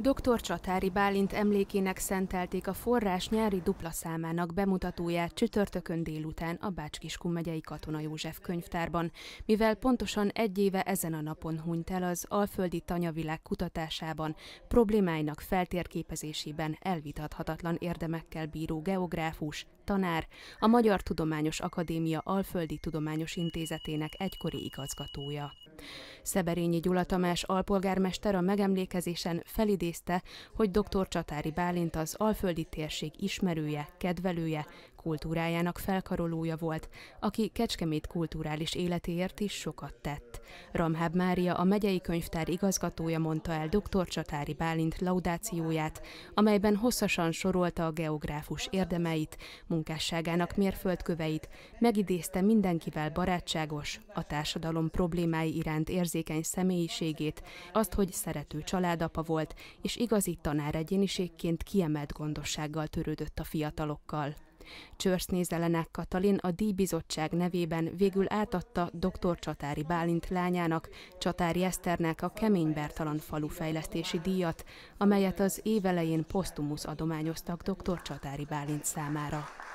Dr. Csatári Bálint emlékének szentelték a forrás nyári dupla számának bemutatóját csütörtökön délután a Bácskiskun megyei Katona József könyvtárban, mivel pontosan egy éve ezen a napon hunyt el az alföldi tanyavilág kutatásában, problémáinak feltérképezésében elvitathatatlan érdemekkel bíró geográfus, tanár, a Magyar Tudományos Akadémia Alföldi Tudományos Intézetének egykori igazgatója. Szeberényi Gyula Tamás alpolgármester a megemlékezésen felidézett idézte, hogy dr. Csatári Bálint az alföldi térség ismerője, kedvelője, kultúrájának felkarolója volt, aki Kecskemét kulturális életéért is sokat tett. Ramháb Mária, a megyei könyvtár igazgatója mondta el dr. Csatári Bálint laudációját, amelyben hosszasan sorolta a geográfus érdemeit, munkásságának mérföldköveit, megidézte mindenkivel barátságos, a társadalom problémái iránt érzékeny személyiségét, azt, hogy szerető családapa volt, és igazi egyéniségként kiemelt gondossággal törődött a fiatalokkal. Csörsznézelenek Katalin a díjbizottság nevében végül átadta dr. Csatári Bálint lányának, Csatári Eszternek a Kemény Bertalan falu fejlesztési díjat, amelyet az évelején posztumusz adományoztak dr. Csatári Bálint számára.